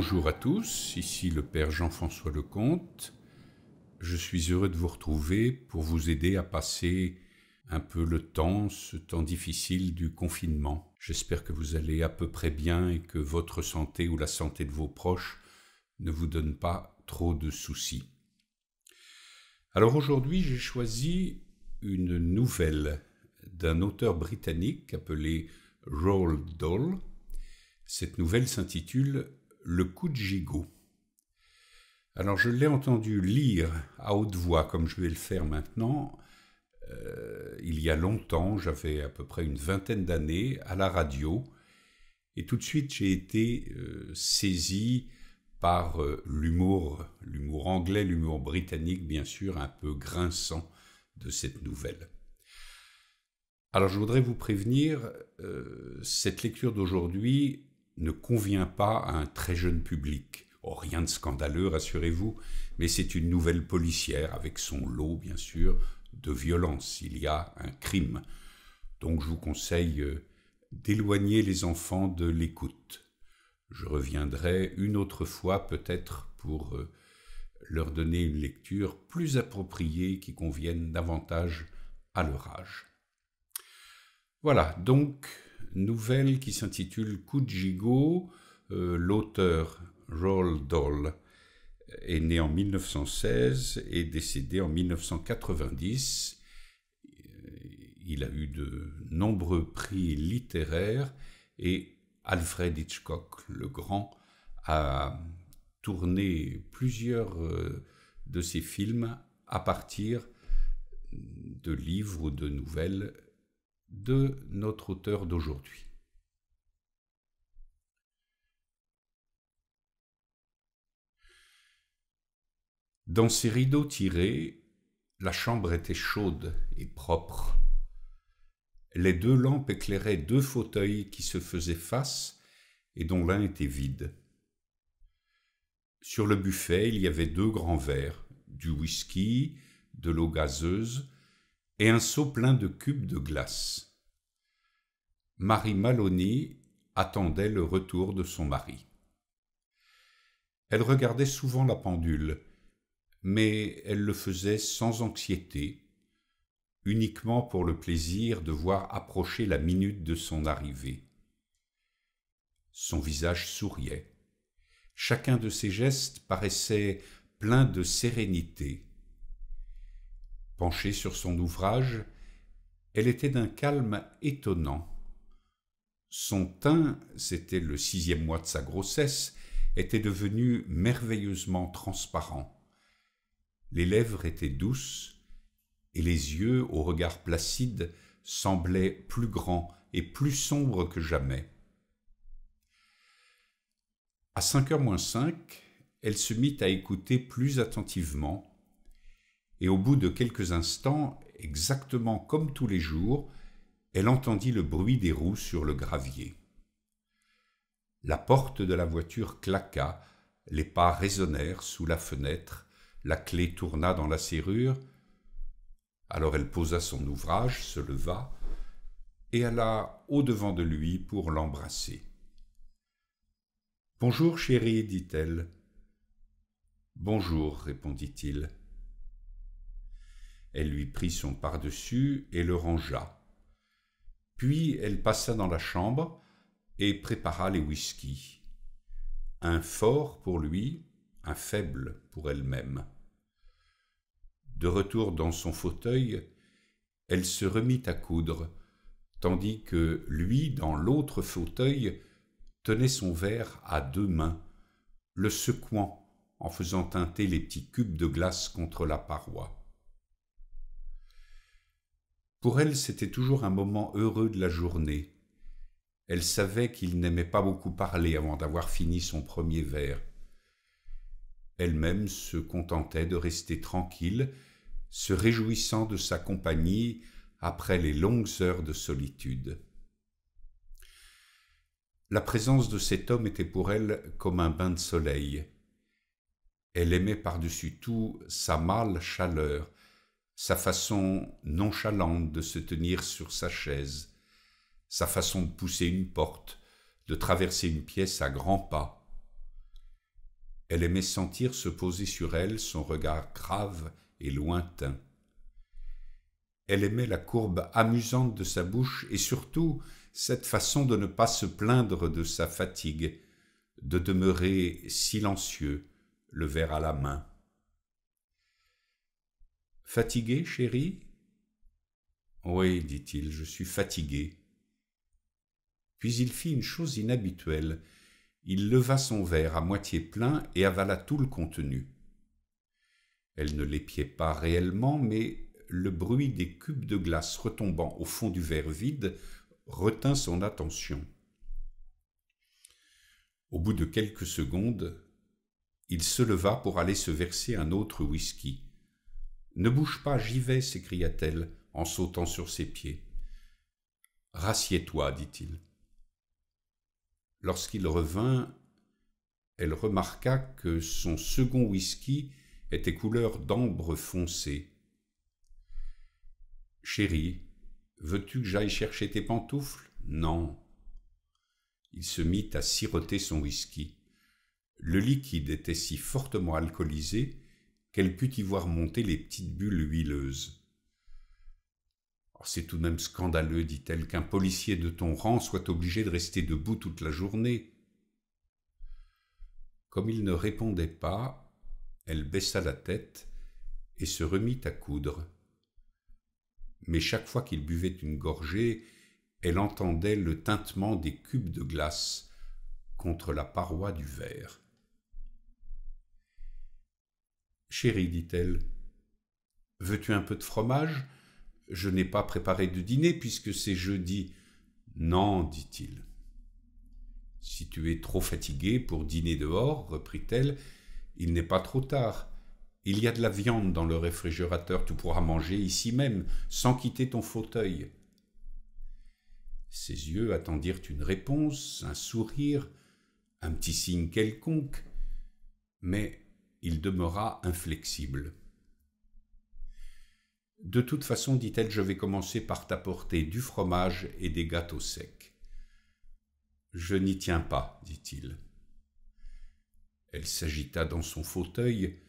Bonjour à tous, ici le Père Jean-François Lecomte. Je suis heureux de vous retrouver pour vous aider à passer un peu le temps, ce temps difficile du confinement. J'espère que vous allez à peu près bien et que votre santé ou la santé de vos proches ne vous donne pas trop de soucis. Alors aujourd'hui, j'ai choisi une nouvelle d'un auteur britannique appelé Roald Dahl. Cette nouvelle s'intitule le coup de gigot. Alors je l'ai entendu lire à haute voix, comme je vais le faire maintenant, euh, il y a longtemps, j'avais à peu près une vingtaine d'années, à la radio, et tout de suite j'ai été euh, saisi par euh, l'humour, l'humour anglais, l'humour britannique bien sûr, un peu grinçant de cette nouvelle. Alors je voudrais vous prévenir, cette lecture d'aujourd'hui ne convient pas à un très jeune public. Oh, rien de scandaleux, rassurez-vous, mais c'est une nouvelle policière avec son lot, bien sûr, de violence. Il y a un crime. Donc je vous conseille euh, d'éloigner les enfants de l'écoute. Je reviendrai une autre fois peut-être pour euh, leur donner une lecture plus appropriée qui convienne davantage à leur âge. Voilà, donc nouvelle qui s'intitule Coup euh, L'auteur Roald Dahl est né en 1916 et décédé en 1990. Il a eu de nombreux prix littéraires et Alfred Hitchcock, le grand, a tourné plusieurs euh, de ses films à partir de livres ou de nouvelles de notre auteur d'aujourd'hui. Dans ces rideaux tirés, la chambre était chaude et propre. Les deux lampes éclairaient deux fauteuils qui se faisaient face et dont l'un était vide. Sur le buffet, il y avait deux grands verres, du whisky, de l'eau gazeuse, et un seau plein de cubes de glace. Marie Maloney attendait le retour de son mari. Elle regardait souvent la pendule, mais elle le faisait sans anxiété, uniquement pour le plaisir de voir approcher la minute de son arrivée. Son visage souriait. Chacun de ses gestes paraissait plein de sérénité. Penchée sur son ouvrage, elle était d'un calme étonnant. Son teint, c'était le sixième mois de sa grossesse, était devenu merveilleusement transparent. Les lèvres étaient douces, et les yeux, au regard placide, semblaient plus grands et plus sombres que jamais. À cinq heures moins cinq, elle se mit à écouter plus attentivement, et au bout de quelques instants, exactement comme tous les jours, elle entendit le bruit des roues sur le gravier. La porte de la voiture claqua, les pas résonnèrent sous la fenêtre, la clé tourna dans la serrure. Alors elle posa son ouvrage, se leva, et alla au-devant de lui pour l'embrasser. Bonjour, chérie, dit-elle. Bonjour, répondit-il. Elle lui prit son pardessus et le rangea. Puis elle passa dans la chambre et prépara les whiskies. Un fort pour lui, un faible pour elle-même. De retour dans son fauteuil, elle se remit à coudre, tandis que lui, dans l'autre fauteuil, tenait son verre à deux mains, le secouant en faisant teinter les petits cubes de glace contre la paroi. Pour elle, c'était toujours un moment heureux de la journée. Elle savait qu'il n'aimait pas beaucoup parler avant d'avoir fini son premier verre. Elle-même se contentait de rester tranquille, se réjouissant de sa compagnie après les longues heures de solitude. La présence de cet homme était pour elle comme un bain de soleil. Elle aimait par-dessus tout sa mâle chaleur, sa façon nonchalante de se tenir sur sa chaise, sa façon de pousser une porte, de traverser une pièce à grands pas. Elle aimait sentir se poser sur elle son regard grave et lointain. Elle aimait la courbe amusante de sa bouche et surtout cette façon de ne pas se plaindre de sa fatigue, de demeurer silencieux, le verre à la main. Fatigué, chérie Oui, dit-il, je suis fatigué. Puis il fit une chose inhabituelle. Il leva son verre à moitié plein et avala tout le contenu. Elle ne l'épiait pas réellement, mais le bruit des cubes de glace retombant au fond du verre vide retint son attention. Au bout de quelques secondes, il se leva pour aller se verser un autre whisky. Ne bouge pas, j'y vais, s'écria-t-elle en sautant sur ses pieds. Rassieds-toi, dit-il. Lorsqu'il revint, elle remarqua que son second whisky était couleur d'ambre foncé. Chérie, veux-tu que j'aille chercher tes pantoufles Non. Il se mit à siroter son whisky. Le liquide était si fortement alcoolisé qu'elle put y voir monter les petites bulles huileuses. Oh, c'est tout de même scandaleux, dit-elle, qu'un policier de ton rang soit obligé de rester debout toute la journée. Comme il ne répondait pas, elle baissa la tête et se remit à coudre. Mais chaque fois qu'il buvait une gorgée, elle entendait le tintement des cubes de glace contre la paroi du verre. Chérie, dit-elle, veux-tu un peu de fromage Je n'ai pas préparé de dîner puisque c'est jeudi. Non, dit-il. Si tu es trop fatigué pour dîner dehors, reprit-elle, il n'est pas trop tard. Il y a de la viande dans le réfrigérateur, tu pourras manger ici même, sans quitter ton fauteuil. Ses yeux attendirent une réponse, un sourire, un petit signe quelconque, mais il demeura inflexible. De toute façon, dit-elle, je vais commencer par t'apporter du fromage et des gâteaux secs. Je n'y tiens pas, dit-il. Elle s'agita dans son fauteuil,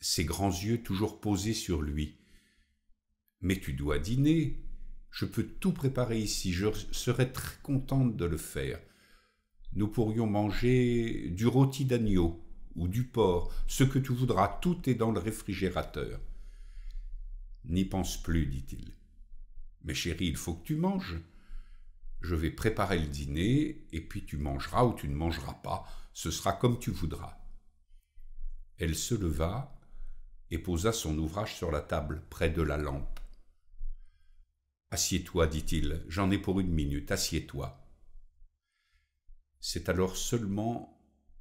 ses grands yeux toujours posés sur lui. Mais tu dois dîner. Je peux tout préparer ici. Je serais très contente de le faire. Nous pourrions manger du rôti d'agneau, ou du porc, ce que tu voudras, tout est dans le réfrigérateur. N'y pense plus, dit-il. Mais chérie, il faut que tu manges. Je vais préparer le dîner, et puis tu mangeras ou tu ne mangeras pas, ce sera comme tu voudras. Elle se leva et posa son ouvrage sur la table, près de la lampe. Assieds-toi, dit-il, j'en ai pour une minute, assieds-toi. C'est alors seulement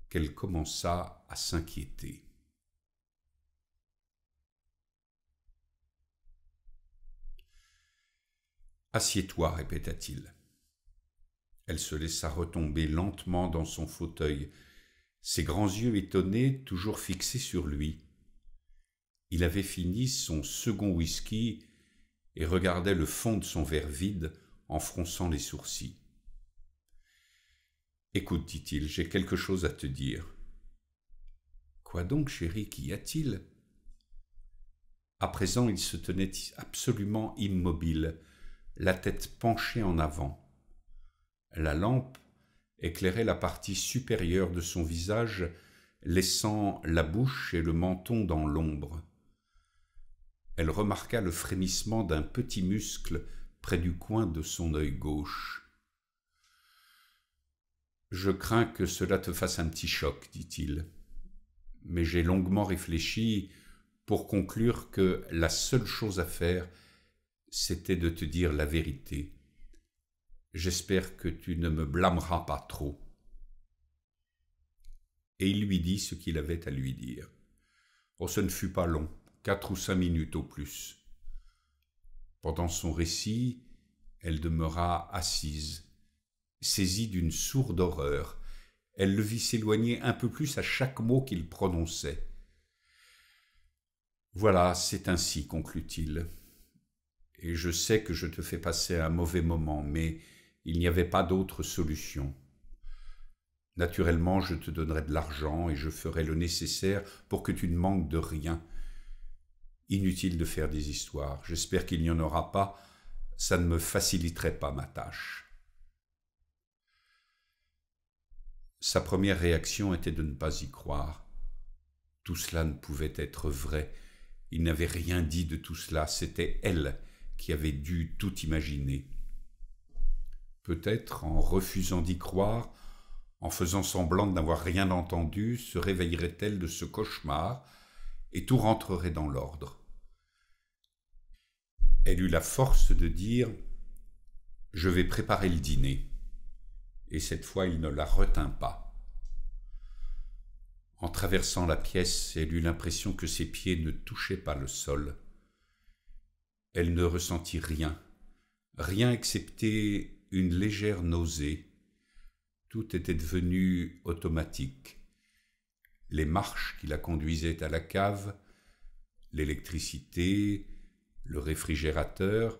qu'elle commença à s'inquiéter. Assieds-toi, répéta-t-il. Elle se laissa retomber lentement dans son fauteuil, ses grands yeux étonnés toujours fixés sur lui. Il avait fini son second whisky et regardait le fond de son verre vide en fronçant les sourcils. Écoute, dit-il, j'ai quelque chose à te dire. Quoi donc, chérie, qu'y a-t-il À présent, il se tenait absolument immobile, la tête penchée en avant. La lampe éclairait la partie supérieure de son visage, laissant la bouche et le menton dans l'ombre. Elle remarqua le frémissement d'un petit muscle près du coin de son œil gauche. Je crains que cela te fasse un petit choc, dit-il. Mais j'ai longuement réfléchi pour conclure que la seule chose à faire, c'était de te dire la vérité. J'espère que tu ne me blâmeras pas trop. Et il lui dit ce qu'il avait à lui dire. Oh, ce ne fut pas long, quatre ou cinq minutes au plus. Pendant son récit, elle demeura assise, Saisie d'une sourde horreur, elle le vit s'éloigner un peu plus à chaque mot qu'il prononçait. Voilà, c'est ainsi, conclut-il. Et je sais que je te fais passer un mauvais moment, mais il n'y avait pas d'autre solution. Naturellement, je te donnerai de l'argent et je ferai le nécessaire pour que tu ne manques de rien. Inutile de faire des histoires, j'espère qu'il n'y en aura pas, ça ne me faciliterait pas ma tâche. Sa première réaction était de ne pas y croire. Tout cela ne pouvait être vrai. Il n'avait rien dit de tout cela, c'était elle qui avait dû tout imaginer. Peut-être, en refusant d'y croire, en faisant semblant de n'avoir rien entendu, se réveillerait-elle de ce cauchemar, et tout rentrerait dans l'ordre. Elle eut la force de dire ⁇ Je vais préparer le dîner ⁇ et cette fois il ne la retint pas. En traversant la pièce, elle eut l'impression que ses pieds ne touchaient pas le sol. Elle ne ressentit rien, rien excepté une légère nausée. Tout était devenu automatique. Les marches qui la conduisaient à la cave, l'électricité, le réfrigérateur,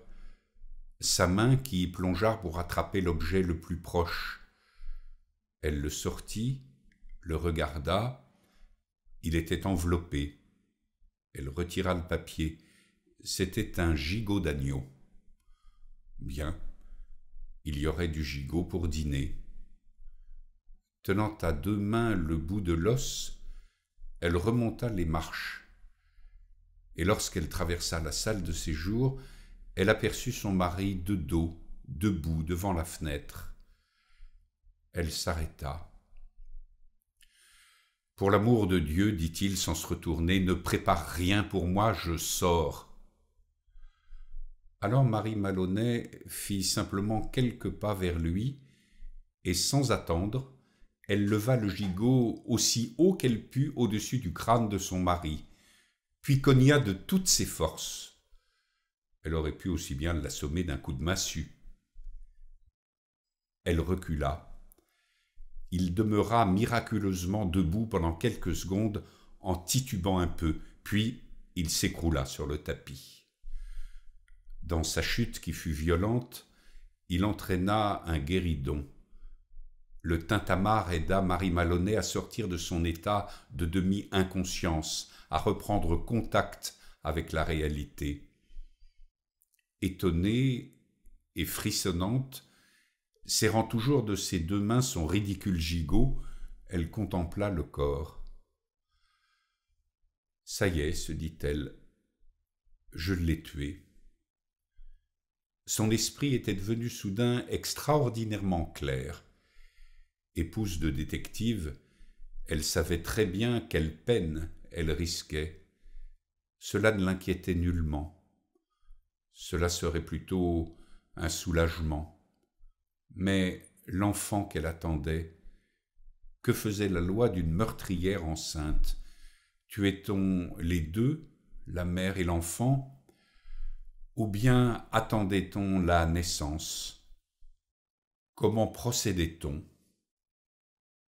sa main qui y plongea pour attraper l'objet le plus proche, elle le sortit, le regarda, il était enveloppé. Elle retira le papier. C'était un gigot d'agneau. Bien, il y aurait du gigot pour dîner. Tenant à deux mains le bout de l'os, elle remonta les marches. Et lorsqu'elle traversa la salle de séjour, elle aperçut son mari de dos, debout devant la fenêtre elle s'arrêta. Pour l'amour de Dieu, dit-il sans se retourner, ne prépare rien pour moi, je sors. Alors Marie Malonnet fit simplement quelques pas vers lui, et sans attendre, elle leva le gigot aussi haut qu'elle put au-dessus du crâne de son mari, puis cogna de toutes ses forces. Elle aurait pu aussi bien l'assommer d'un coup de massue. Elle recula, il demeura miraculeusement debout pendant quelques secondes en titubant un peu, puis il s'écroula sur le tapis. Dans sa chute qui fut violente, il entraîna un guéridon. Le tintamarre aida Marie Malonnet à sortir de son état de demi-inconscience, à reprendre contact avec la réalité. Étonnée et frissonnante, Serrant toujours de ses deux mains son ridicule gigot, elle contempla le corps. Ça y est, se dit-elle, je l'ai tué. Son esprit était devenu soudain extraordinairement clair. Épouse de détective, elle savait très bien quelle peine elle risquait. Cela ne l'inquiétait nullement. Cela serait plutôt un soulagement mais l'enfant qu'elle attendait, que faisait la loi d'une meurtrière enceinte Tuait-on les deux, la mère et l'enfant Ou bien attendait-on la naissance Comment procédait-on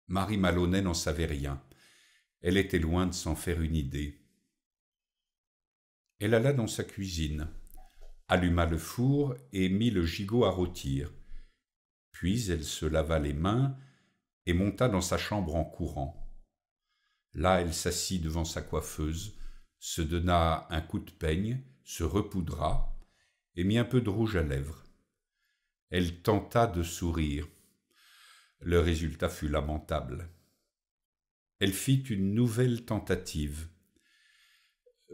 Marie Malonnet n'en savait rien. Elle était loin de s'en faire une idée. Elle alla dans sa cuisine, alluma le four et mit le gigot à rôtir. Puis elle se lava les mains et monta dans sa chambre en courant. Là, elle s'assit devant sa coiffeuse, se donna un coup de peigne, se repoudra et mit un peu de rouge à lèvres. Elle tenta de sourire. Le résultat fut lamentable. Elle fit une nouvelle tentative.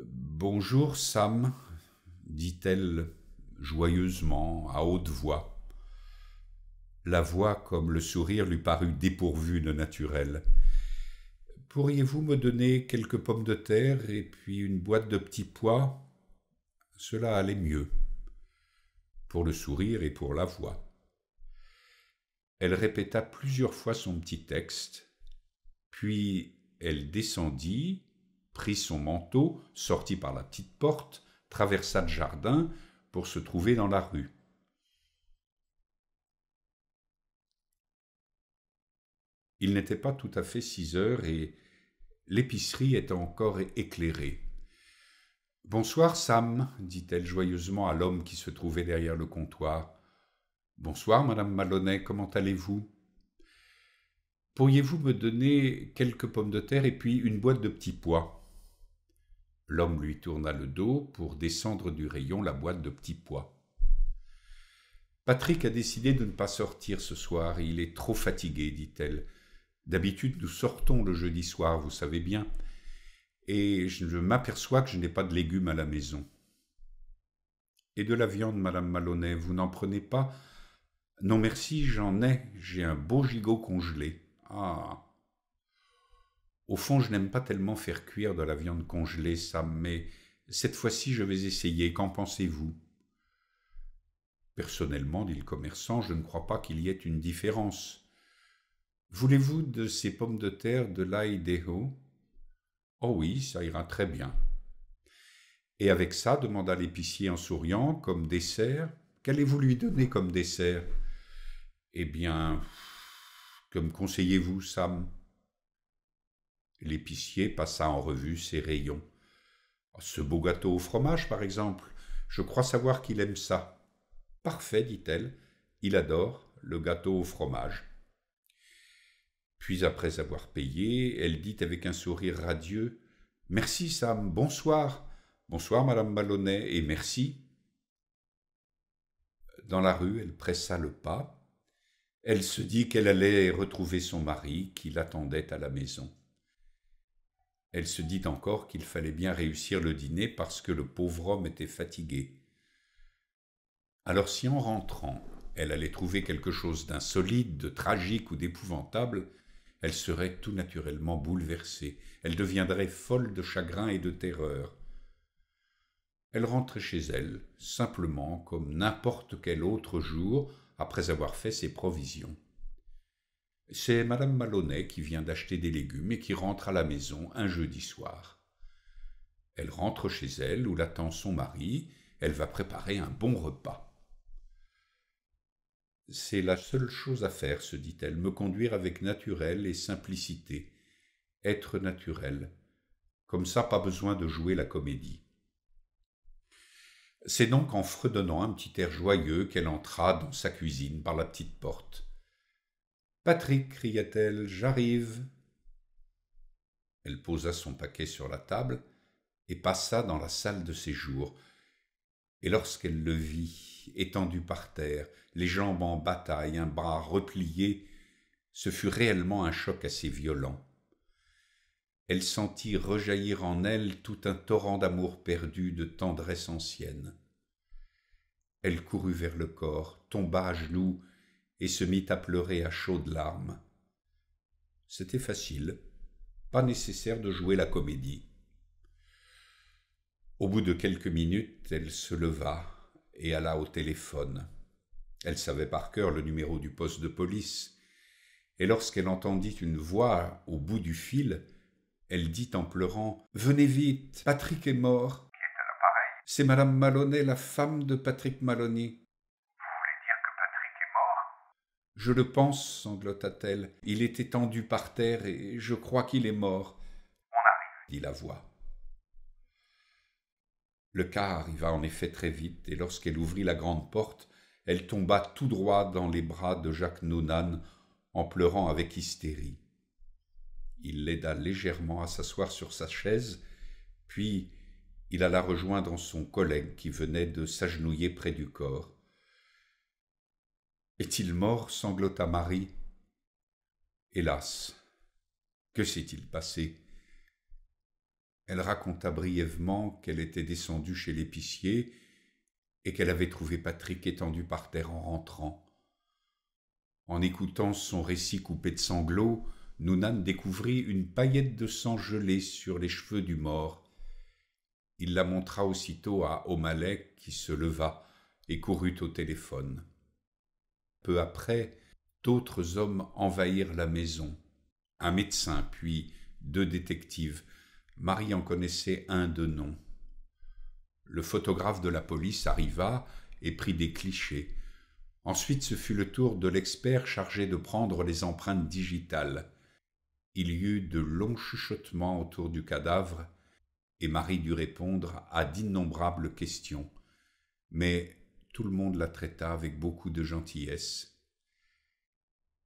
Bonjour, Sam, dit-elle joyeusement, à haute voix. La voix comme le sourire lui parut dépourvue de naturel. Pourriez-vous me donner quelques pommes de terre et puis une boîte de petits pois Cela allait mieux. Pour le sourire et pour la voix. Elle répéta plusieurs fois son petit texte, puis elle descendit, prit son manteau, sortit par la petite porte, traversa le jardin pour se trouver dans la rue. Il n'était pas tout à fait six heures et l'épicerie était encore éclairée. Bonsoir, Sam, dit-elle joyeusement à l'homme qui se trouvait derrière le comptoir. Bonsoir, madame Malonnet, comment allez-vous Pourriez-vous me donner quelques pommes de terre et puis une boîte de petits pois L'homme lui tourna le dos pour descendre du rayon la boîte de petits pois. Patrick a décidé de ne pas sortir ce soir, il est trop fatigué, dit-elle. D'habitude, nous sortons le jeudi soir, vous savez bien, et je m'aperçois que je n'ai pas de légumes à la maison. Et de la viande, Madame Malonnet, vous n'en prenez pas Non, merci, j'en ai. J'ai un beau gigot congelé. Ah Au fond, je n'aime pas tellement faire cuire de la viande congelée, ça, mais cette fois-ci, je vais essayer. Qu'en pensez-vous Personnellement, dit le commerçant, je ne crois pas qu'il y ait une différence. Voulez-vous de ces pommes de terre de l'Idaho Oh oui, ça ira très bien. Et avec ça, demanda l'épicier en souriant, comme dessert, qu'allez-vous lui donner comme dessert Eh bien, que me conseillez-vous, Sam L'épicier passa en revue ses rayons. Oh, ce beau gâteau au fromage, par exemple. Je crois savoir qu'il aime ça. Parfait, dit-elle. Il adore le gâteau au fromage. Puis après avoir payé, elle dit avec un sourire radieux Merci Sam, bonsoir. Bonsoir Madame Ballonnet et merci. Dans la rue, elle pressa le pas. Elle se dit qu'elle allait retrouver son mari qui l'attendait à la maison. Elle se dit encore qu'il fallait bien réussir le dîner parce que le pauvre homme était fatigué. Alors si en rentrant, elle allait trouver quelque chose d'insolide, de tragique ou d'épouvantable, elle serait tout naturellement bouleversée, elle deviendrait folle de chagrin et de terreur. Elle rentrait chez elle, simplement comme n'importe quel autre jour, après avoir fait ses provisions. C'est Madame Maloney qui vient d'acheter des légumes et qui rentre à la maison un jeudi soir. Elle rentre chez elle où l'attend son mari, elle va préparer un bon repas. C'est la seule chose à faire, se dit-elle, me conduire avec naturel et simplicité, être naturel. Comme ça, pas besoin de jouer la comédie. C'est donc en fredonnant un petit air joyeux qu'elle entra dans sa cuisine par la petite porte. Patrick, cria-t-elle, j'arrive. Elle posa son paquet sur la table et passa dans la salle de séjour. Et lorsqu'elle le vit, étendue par terre, les jambes en bataille, un bras replié, ce fut réellement un choc assez violent. Elle sentit rejaillir en elle tout un torrent d'amour perdu, de tendresse ancienne. Elle courut vers le corps, tomba à genoux et se mit à pleurer à chaudes larmes. C'était facile, pas nécessaire de jouer la comédie. Au bout de quelques minutes, elle se leva, et alla au téléphone. Elle savait par cœur le numéro du poste de police, et lorsqu'elle entendit une voix au bout du fil, elle dit en pleurant Venez vite, Patrick est mort. C'est Madame Maloney, la femme de Patrick Maloney. Je le pense, sanglota-t-elle. Il est étendu par terre et je crois qu'il est mort. On arrive, dit la voix. Le car arriva en effet très vite, et lorsqu'elle ouvrit la grande porte, elle tomba tout droit dans les bras de Jacques Nonan en pleurant avec hystérie. Il l'aida légèrement à s'asseoir sur sa chaise, puis il alla rejoindre son collègue qui venait de s'agenouiller près du corps. Est-il mort sanglota Marie. Hélas, que s'est-il passé elle raconta brièvement qu'elle était descendue chez l'épicier et qu'elle avait trouvé Patrick étendu par terre en rentrant. En écoutant son récit coupé de sanglots, Nounan découvrit une paillette de sang gelé sur les cheveux du mort. Il la montra aussitôt à O'Malley qui se leva et courut au téléphone. Peu après, d'autres hommes envahirent la maison. Un médecin, puis deux détectives, Marie en connaissait un de nom. Le photographe de la police arriva et prit des clichés. Ensuite, ce fut le tour de l'expert chargé de prendre les empreintes digitales. Il y eut de longs chuchotements autour du cadavre, et Marie dut répondre à d'innombrables questions. Mais tout le monde la traita avec beaucoup de gentillesse.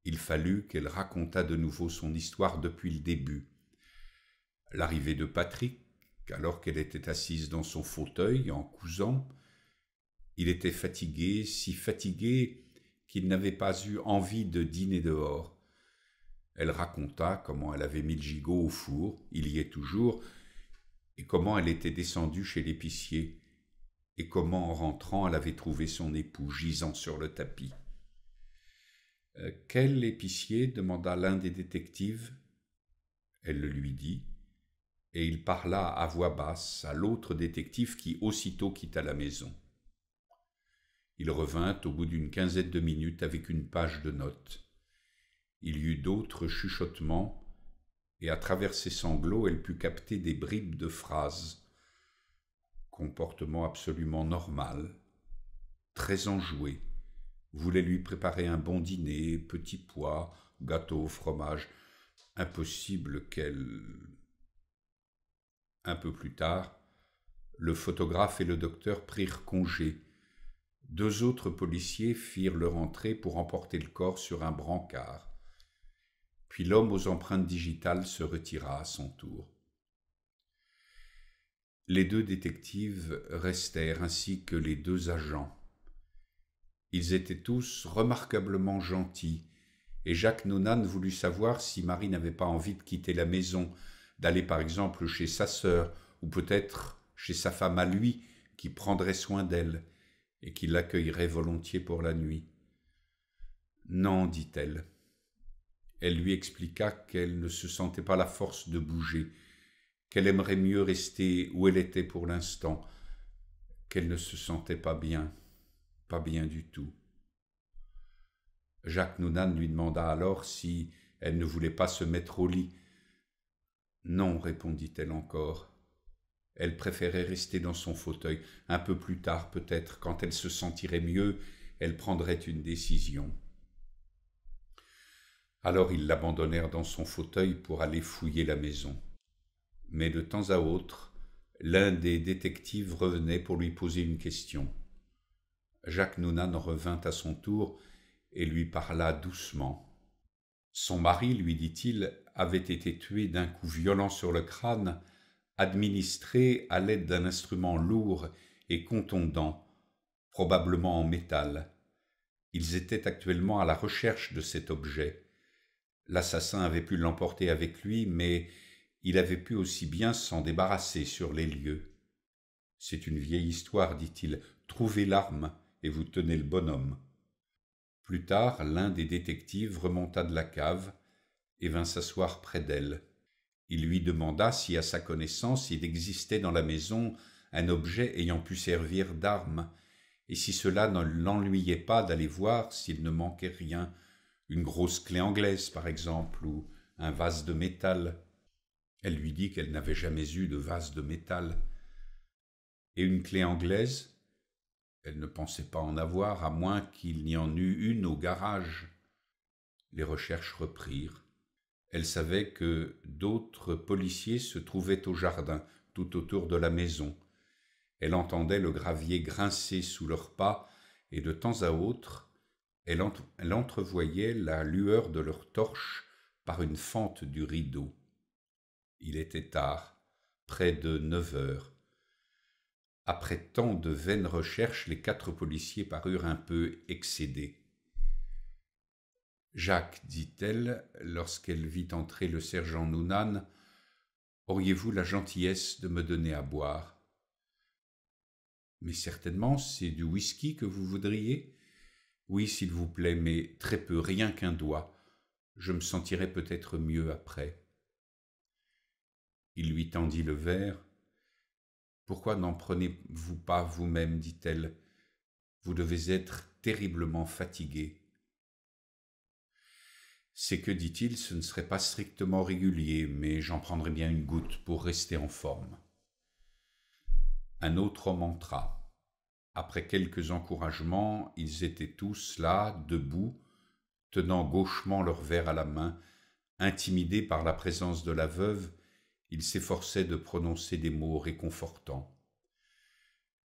Il fallut qu'elle racontât de nouveau son histoire depuis le début, L'arrivée de Patrick, alors qu'elle était assise dans son fauteuil en cousant, il était fatigué, si fatigué qu'il n'avait pas eu envie de dîner dehors. Elle raconta comment elle avait mis le gigot au four, il y est toujours, et comment elle était descendue chez l'épicier, et comment en rentrant elle avait trouvé son époux gisant sur le tapis. Euh, quel épicier demanda l'un des détectives. Elle le lui dit et il parla à voix basse à l'autre détective qui aussitôt quitta la maison. Il revint au bout d'une quinzaine de minutes avec une page de notes. Il y eut d'autres chuchotements, et à travers ses sanglots elle put capter des bribes de phrases. Comportement absolument normal, très enjoué, voulait lui préparer un bon dîner, petit pois, gâteau, fromage, impossible qu'elle un peu plus tard, le photographe et le docteur prirent congé. Deux autres policiers firent leur entrée pour emporter le corps sur un brancard. Puis l'homme aux empreintes digitales se retira à son tour. Les deux détectives restèrent ainsi que les deux agents. Ils étaient tous remarquablement gentils, et Jacques Nonan voulut savoir si Marie n'avait pas envie de quitter la maison, d'aller par exemple chez sa sœur ou peut-être chez sa femme à lui qui prendrait soin d'elle et qui l'accueillerait volontiers pour la nuit. Non, dit-elle. Elle lui expliqua qu'elle ne se sentait pas la force de bouger, qu'elle aimerait mieux rester où elle était pour l'instant, qu'elle ne se sentait pas bien, pas bien du tout. Jacques Nounan lui demanda alors si elle ne voulait pas se mettre au lit, non, répondit-elle encore. Elle préférait rester dans son fauteuil. Un peu plus tard, peut-être, quand elle se sentirait mieux, elle prendrait une décision. Alors ils l'abandonnèrent dans son fauteuil pour aller fouiller la maison. Mais de temps à autre, l'un des détectives revenait pour lui poser une question. Jacques Nounan revint à son tour et lui parla doucement. Son mari, lui dit-il, avait été tué d'un coup violent sur le crâne, administré à l'aide d'un instrument lourd et contondant, probablement en métal. Ils étaient actuellement à la recherche de cet objet. L'assassin avait pu l'emporter avec lui, mais il avait pu aussi bien s'en débarrasser sur les lieux. C'est une vieille histoire, dit-il. Trouvez l'arme et vous tenez le bonhomme. Plus tard, l'un des détectives remonta de la cave et vint s'asseoir près d'elle. Il lui demanda si, à sa connaissance, il existait dans la maison un objet ayant pu servir d'arme, et si cela ne l'ennuyait pas d'aller voir s'il ne manquait rien, une grosse clé anglaise par exemple, ou un vase de métal. Elle lui dit qu'elle n'avait jamais eu de vase de métal. Et une clé anglaise elle ne pensait pas en avoir, à moins qu'il n'y en eût une au garage. Les recherches reprirent. Elle savait que d'autres policiers se trouvaient au jardin, tout autour de la maison. Elle entendait le gravier grincer sous leurs pas, et de temps à autre, elle, entrevoyait la lueur de leurs torches par une fente du rideau. Il était tard, près de neuf heures. Après tant de vaines recherches, les quatre policiers parurent un peu excédés. Jacques, dit-elle, lorsqu'elle vit entrer le sergent Nounan, auriez-vous la gentillesse de me donner à boire Mais certainement, c'est du whisky que vous voudriez Oui, s'il vous plaît, mais très peu, rien qu'un doigt. Je me sentirai peut-être mieux après. Il lui tendit le verre, pourquoi n'en prenez-vous pas vous-même dit-elle. Vous devez être terriblement fatigué. C'est que, dit-il, ce ne serait pas strictement régulier, mais j'en prendrai bien une goutte pour rester en forme. Un autre homme entra. Après quelques encouragements, ils étaient tous là, debout, tenant gauchement leur verre à la main, intimidés par la présence de la veuve il s'efforçait de prononcer des mots réconfortants.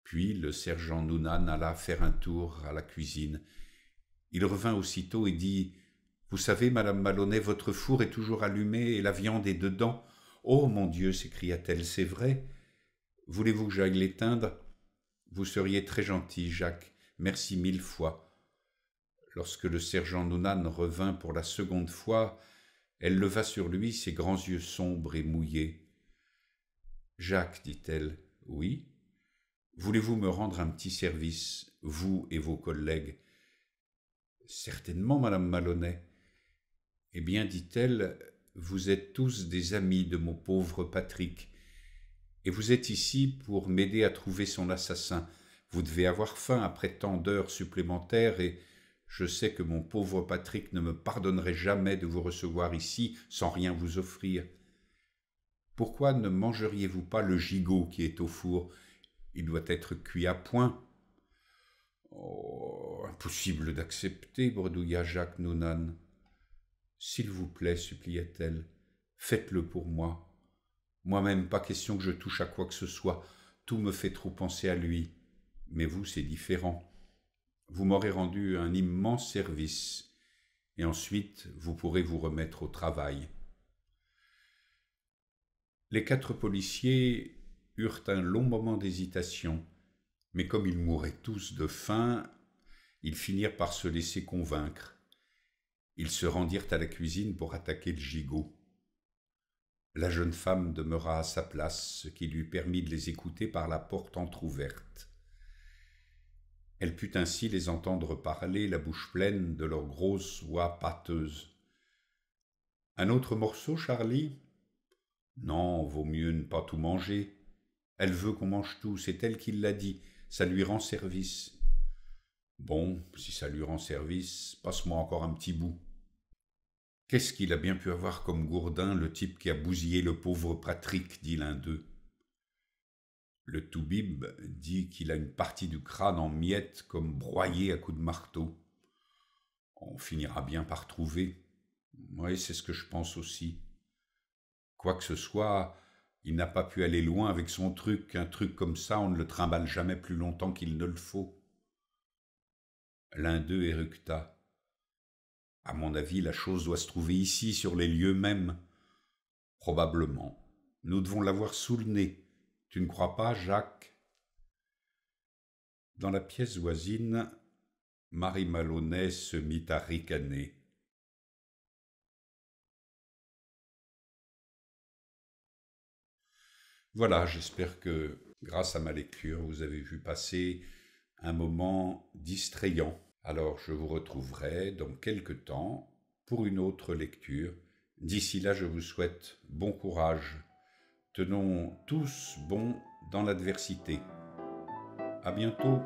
Puis le sergent Nounan alla faire un tour à la cuisine. Il revint aussitôt et dit Vous savez, madame Malonnet, votre four est toujours allumé et la viande est dedans. Oh mon Dieu s'écria-t-elle, c'est vrai Voulez-vous que j'aille l'éteindre Vous seriez très gentil, Jacques. Merci mille fois. Lorsque le sergent Nounan revint pour la seconde fois, elle leva sur lui ses grands yeux sombres et mouillés. Jacques, dit-elle, oui. Voulez-vous me rendre un petit service, vous et vos collègues Certainement, madame Malonnet. Eh bien, dit-elle, vous êtes tous des amis de mon pauvre Patrick, et vous êtes ici pour m'aider à trouver son assassin. Vous devez avoir faim après tant d'heures supplémentaires et je sais que mon pauvre Patrick ne me pardonnerait jamais de vous recevoir ici sans rien vous offrir. Pourquoi ne mangeriez-vous pas le gigot qui est au four Il doit être cuit à point. Oh, impossible d'accepter, bredouilla Jacques Nonan. S'il vous plaît, supplia t elle faites-le pour moi. Moi-même, pas question que je touche à quoi que ce soit. Tout me fait trop penser à lui. Mais vous, c'est différent vous m'aurez rendu un immense service, et ensuite vous pourrez vous remettre au travail. Les quatre policiers eurent un long moment d'hésitation, mais comme ils mouraient tous de faim, ils finirent par se laisser convaincre. Ils se rendirent à la cuisine pour attaquer le gigot. La jeune femme demeura à sa place, ce qui lui permit de les écouter par la porte entr'ouverte. Elle put ainsi les entendre parler, la bouche pleine de leurs grosses voix pâteuses. Un autre morceau, Charlie Non, vaut mieux ne pas tout manger. Elle veut qu'on mange tout, c'est elle qui l'a dit, ça lui rend service. Bon, si ça lui rend service, passe-moi encore un petit bout. Qu'est-ce qu'il a bien pu avoir comme gourdin, le type qui a bousillé le pauvre Patrick, dit l'un d'eux. Le Toubib dit qu'il a une partie du crâne en miettes comme broyée à coups de marteau. On finira bien par trouver. Oui, c'est ce que je pense aussi. Quoi que ce soit, il n'a pas pu aller loin avec son truc. Un truc comme ça, on ne le trimballe jamais plus longtemps qu'il ne le faut. L'un d'eux éructa. À mon avis, la chose doit se trouver ici, sur les lieux mêmes. Probablement. Nous devons l'avoir sous le nez. Tu ne crois pas, Jacques Dans la pièce voisine, Marie Malonnet se mit à ricaner. Voilà, j'espère que grâce à ma lecture, vous avez vu passer un moment distrayant. Alors je vous retrouverai dans quelques temps pour une autre lecture. D'ici là, je vous souhaite bon courage Tenons tous bons dans l'adversité. À bientôt!